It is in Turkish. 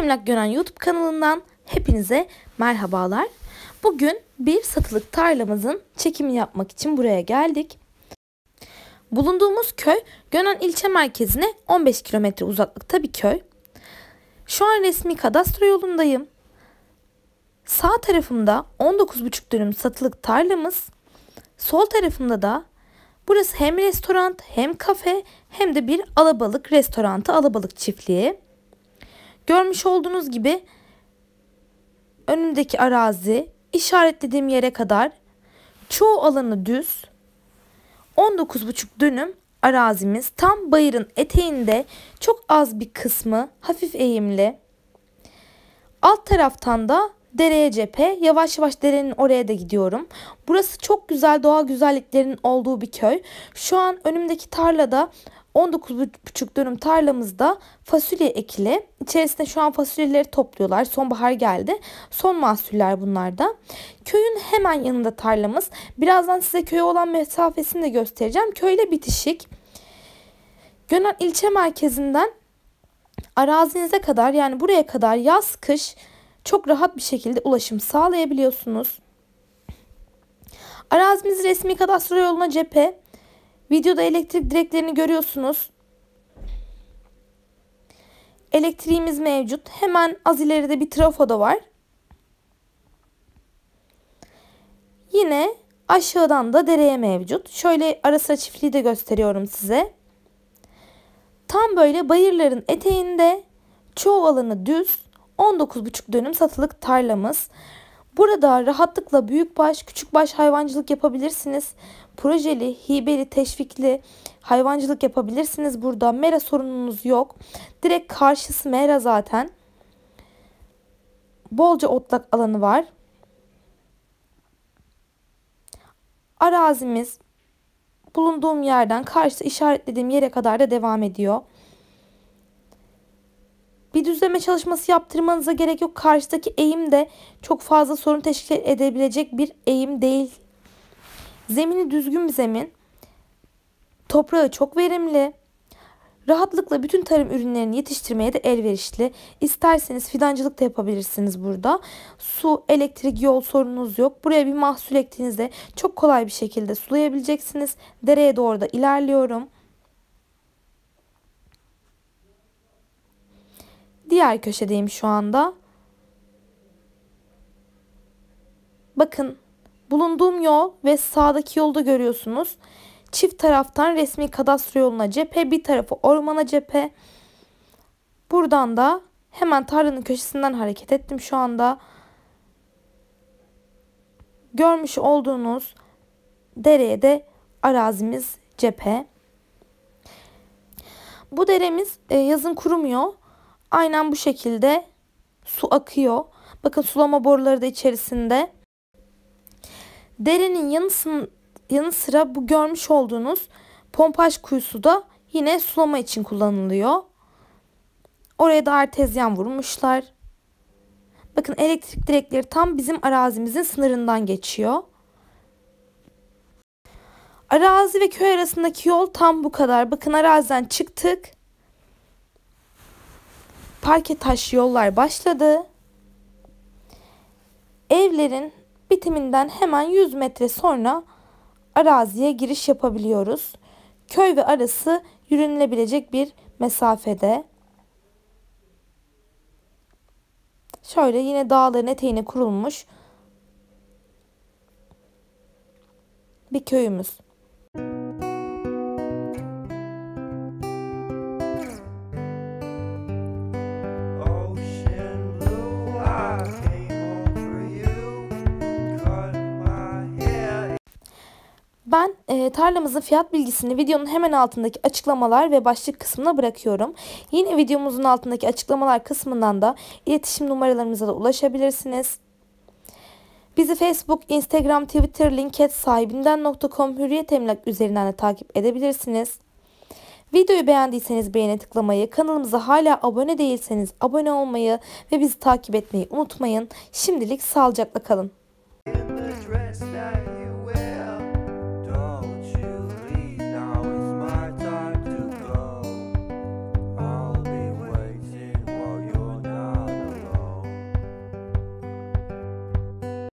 Emlak Gören YouTube kanalından hepinize merhabalar. Bugün bir satılık tarlamızın çekimi yapmak için buraya geldik. Bulunduğumuz köy Gönen ilçe merkezine 15 kilometre uzaklıkta bir köy. Şu an resmi kadastro yolundayım. Sağ tarafımda 19,5 dönüm satılık tarlamız, sol tarafımda da burası hem restoran hem kafe hem de bir alabalık restoranı alabalık çiftliği. Görmüş olduğunuz gibi önümdeki arazi işaretlediğim yere kadar çoğu alanı düz 19,5 dönüm arazimiz tam bayırın eteğinde çok az bir kısmı hafif eğimli. Alt taraftan da dereye cephe yavaş yavaş derenin oraya da gidiyorum. Burası çok güzel doğa güzelliklerinin olduğu bir köy. Şu an önümdeki tarlada 19,5 dönüm tarlamızda fasulye ekili. İçerisinde şu an fasulyeleri topluyorlar. Sonbahar geldi. Son mahsuller bunlar da. Köyün hemen yanında tarlamız. Birazdan size köye olan mesafesini de göstereceğim. Köyle bitişik. Gönül ilçe merkezinden arazinize kadar yani buraya kadar yaz kış çok rahat bir şekilde ulaşım sağlayabiliyorsunuz. Arazimiz resmi kadastro yoluna cephe. Videoda elektrik direklerini görüyorsunuz. Elektriğimiz mevcut. Hemen az ileride bir trafo da var. Yine aşağıdan da dereye mevcut. Şöyle arası çiftliği de gösteriyorum size. Tam böyle bayırların eteğinde çoğu alanı düz 19,5 dönüm satılık tarlamız. Burada rahatlıkla büyük baş, küçük baş hayvancılık yapabilirsiniz. Projeli, hibeli, teşvikli hayvancılık yapabilirsiniz. Burada mera sorununuz yok. Direkt karşısı mera zaten. Bolca otlak alanı var. Arazimiz bulunduğum yerden karşıda işaretlediğim yere kadar da devam ediyor. Bir düzleme çalışması yaptırmanıza gerek yok. Karşıdaki eğim de çok fazla sorun teşkil edebilecek bir eğim değil. Zemini düzgün bir zemin. Toprağı çok verimli. Rahatlıkla bütün tarım ürünlerini yetiştirmeye de elverişli. İsterseniz fidancılık da yapabilirsiniz burada. Su, elektrik, yol sorununuz yok. Buraya bir mahsul ektiğinizde çok kolay bir şekilde sulayabileceksiniz. Dereye doğru da ilerliyorum. diğer köşedeyim şu anda. Bakın bulunduğum yol ve sağdaki yolda görüyorsunuz. Çift taraftan resmi kadastro yoluna cephe, bir tarafı ormana cephe. Buradan da hemen tarlanın köşesinden hareket ettim şu anda. Görmüş olduğunuz dereye de arazimiz cephe. Bu deremiz e, yazın kurumuyor. Aynen bu şekilde su akıyor. Bakın sulama boruları da içerisinde. Derenin yanı, yanı sıra bu görmüş olduğunuz pompaj kuyusu da yine sulama için kullanılıyor. Oraya da artezyen vurmuşlar. Bakın elektrik direkleri tam bizim arazimizin sınırından geçiyor. Arazi ve köy arasındaki yol tam bu kadar. Bakın araziden çıktık parke taş yollar başladı. Evlerin bitiminden hemen 100 metre sonra araziye giriş yapabiliyoruz. Köy ve arası yürünülebilecek bir mesafede. Şöyle yine dağların eteğine kurulmuş bir köyümüz. Ben e, tarlamızın fiyat bilgisini videonun hemen altındaki açıklamalar ve başlık kısmına bırakıyorum. Yine videomuzun altındaki açıklamalar kısmından da iletişim numaralarımıza da ulaşabilirsiniz. Bizi Facebook, Instagram, Twitter, LinkedIn sahibinden.com hürriyet emlak üzerinden de takip edebilirsiniz. Videoyu beğendiyseniz beğene tıklamayı, kanalımıza hala abone değilseniz abone olmayı ve bizi takip etmeyi unutmayın. Şimdilik sağlıcakla kalın.